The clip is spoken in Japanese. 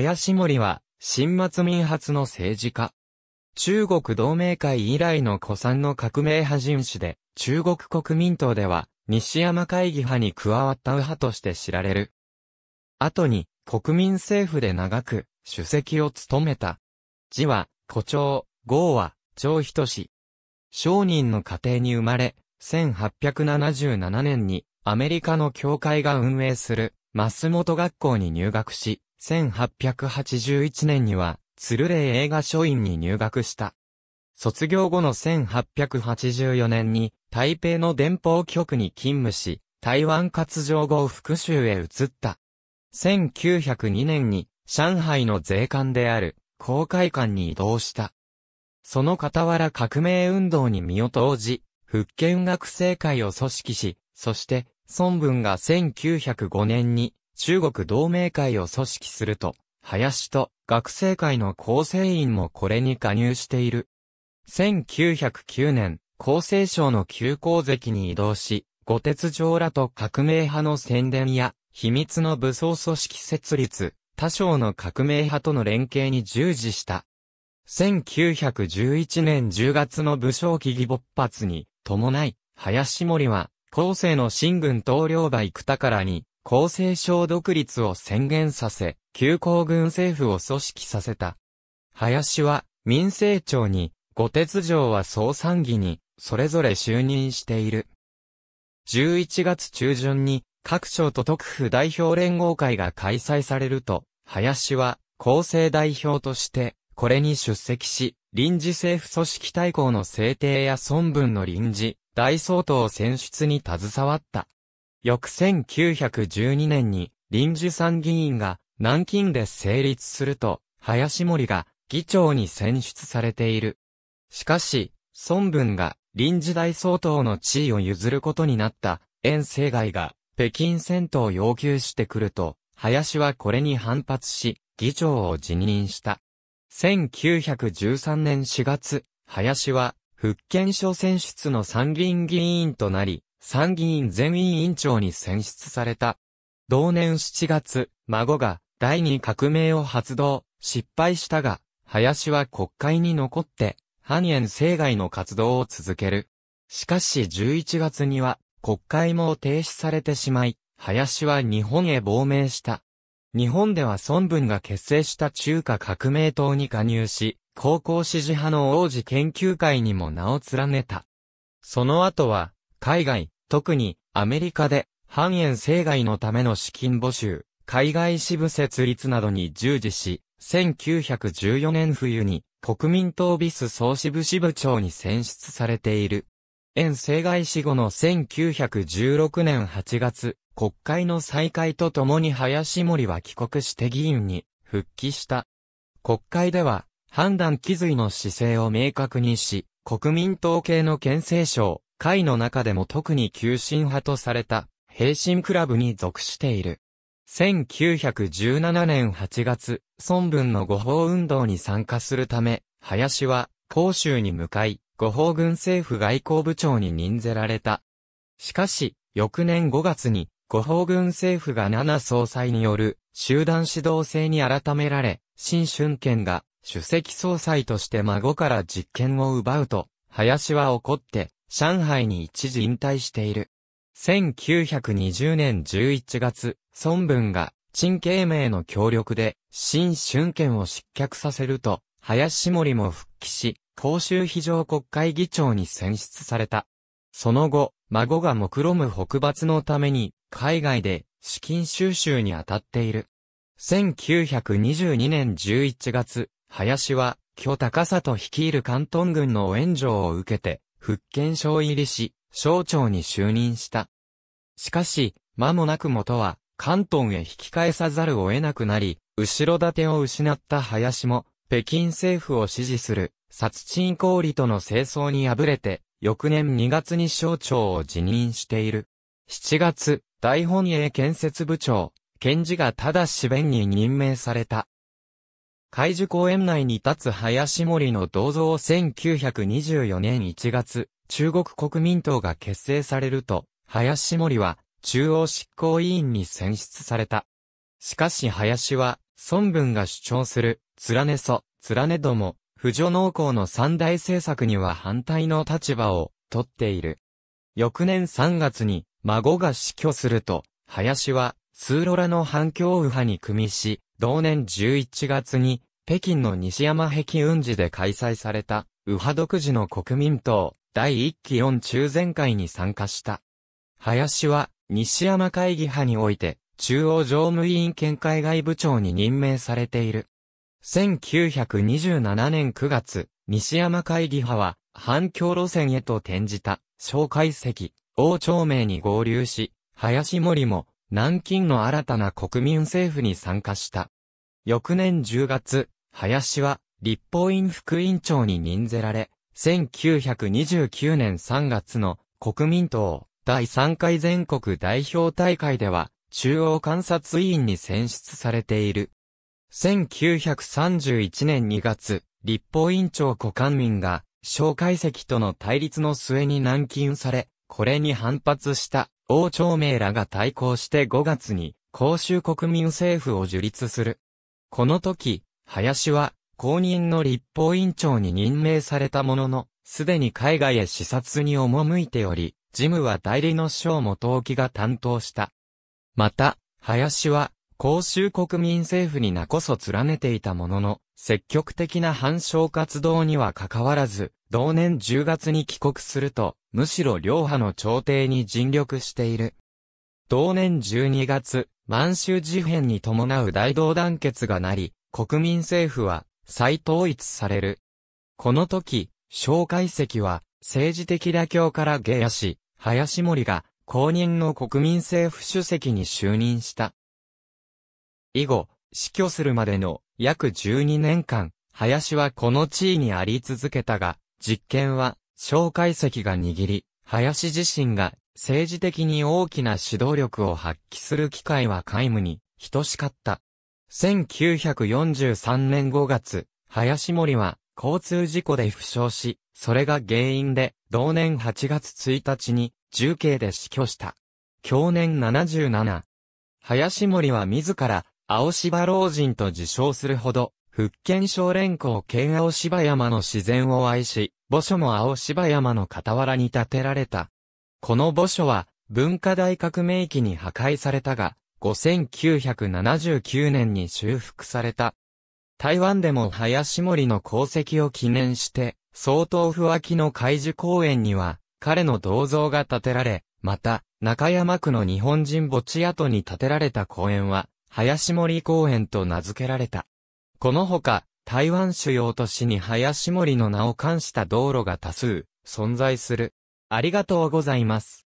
林森は、新末民発の政治家。中国同盟会以来の古参の革命派人士で、中国国民党では、西山会議派に加わった右派として知られる。後に、国民政府で長く、主席を務めた。字は、古長、号は、長人氏。商人の家庭に生まれ、1877年に、アメリカの教会が運営する、マスモト学校に入学し、1881年には、鶴嶺映画書院に入学した。卒業後の1884年に、台北の電報局に勤務し、台湾活動後復讐へ移った。1902年に、上海の税関である、公会館に移動した。その傍ら革命運動に身を投じ、復権学生会を組織し、そして、孫文が1905年に中国同盟会を組織すると、林と学生会の構成員もこれに加入している。1909年、厚生省の旧功関に移動し、五鉄城らと革命派の宣伝や、秘密の武装組織設立、他省の革命派との連携に従事した。1911年10月の武将起義勃発に伴い、林森は、後世の新軍統領梅か宝に、厚生省独立を宣言させ、旧行軍政府を組織させた。林は、民政庁に、五鉄城は総参議に、それぞれ就任している。11月中旬に、各省と特府代表連合会が開催されると、林は、厚生代表として、これに出席し、臨時政府組織大綱の制定や孫文の臨時、大総統選出に携わった。翌1912年に臨時参議院が南京で成立すると、林森が議長に選出されている。しかし、孫文が臨時大総統の地位を譲ることになった遠征外が北京戦闘を要求してくると、林はこれに反発し、議長を辞任した。1913年4月、林は、福建省選出の参議院議員となり、参議院全員委員長に選出された。同年7月、孫が第二革命を発動、失敗したが、林は国会に残って、半円生涯の活動を続ける。しかし11月には、国会も停止されてしまい、林は日本へ亡命した。日本では孫文が結成した中華革命党に加入し、高校支持派の王子研究会にも名を連ねた。その後は、海外、特にアメリカで、半円生涯のための資金募集、海外支部設立などに従事し、1914年冬に国民党ビス総支部支部長に選出されている。円生涯死後の1916年8月、国会の再開とともに林森は帰国して議員に復帰した。国会では判断気随の姿勢を明確にし、国民党系の憲政省、会の中でも特に急進派とされた、平進クラブに属している。1917年8月、孫文の誤報運動に参加するため、林は、広州に向かい、誤報軍政府外交部長に任ぜられた。しかし、翌年5月に、誤報軍政府が七総裁による集団指導制に改められ、新春権が主席総裁として孫から実権を奪うと、林は怒って、上海に一時引退している。1920年11月、孫文が、陳慶明の協力で、新春権を失脚させると、林森も復帰し、公衆非常国会議長に選出された。その後、孫が目論む北伐のために、海外で資金収集に当たっている。1922年11月、林は、巨高里率いる関東軍の援助を受けて、福建省入りし、省庁に就任した。しかし、間もなく元は、関東へ引き返さざるを得なくなり、後ろ盾を失った林も、北京政府を支持する、殺人行為との清掃に敗れて、翌年2月に省庁を辞任している。7月、大本営建設部長、検事がただし弁に任命された。海樹公園内に立つ林森の銅像を1924年1月、中国国民党が結成されると、林森は中央執行委員に選出された。しかし林は、孫文が主張する、貫ね祖、貫ねども、不助農耕の三大政策には反対の立場を、取っている。翌年3月に、孫が死去すると、林は、スーロラの反共右派に組みし、同年11月に、北京の西山壁雲寺で開催された、右派独自の国民党、第1期4中全会に参加した。林は、西山会議派において、中央常務委員見解外部長に任命されている。1927年9月、西山会議派は、反共路線へと転じた、小介席、王朝明に合流し、林森も、南京の新たな国民政府に参加した。翌年10月、林は立法院副委員長に任ぜられ、1929年3月の国民党第3回全国代表大会では中央観察委員に選出されている。1931年2月、立法院長古官民が蒋介石との対立の末に軟禁され、これに反発した王朝名らが対抗して5月に、公衆国民政府を樹立する。この時、林は、公認の立法委員長に任命されたものの、すでに海外へ視察に赴いており、事務は代理のも登記が担当した。また、林は、公衆国民政府に名こそ連ねていたものの、積極的な反証活動には関わらず、同年10月に帰国すると、むしろ両派の朝廷に尽力している。同年12月、満州事変に伴う大同団結がなり、国民政府は再統一される。この時、蒋介石は政治的妥協から下野し、林森が公認の国民政府主席に就任した。以後、死去するまでの約12年間、林はこの地位にあり続けたが、実権は蒋介石が握り、林自身が政治的に大きな指導力を発揮する機会は皆無に等しかった。1943年5月、林森は交通事故で負傷し、それが原因で同年8月1日に重慶で死去した。去年77。林森は自ら青芝老人と自称するほど、福建省連行県青芝山の自然を愛し、墓所も青芝山の傍らに建てられた。この墓所は文化大革命期に破壊されたが、5979年に修復された。台湾でも林森の功績を記念して、総統府脇の海樹公園には、彼の銅像が建てられ、また、中山区の日本人墓地跡に建てられた公園は、林森公園と名付けられた。このほか、台湾主要都市に林森の名を冠した道路が多数存在する。ありがとうございます。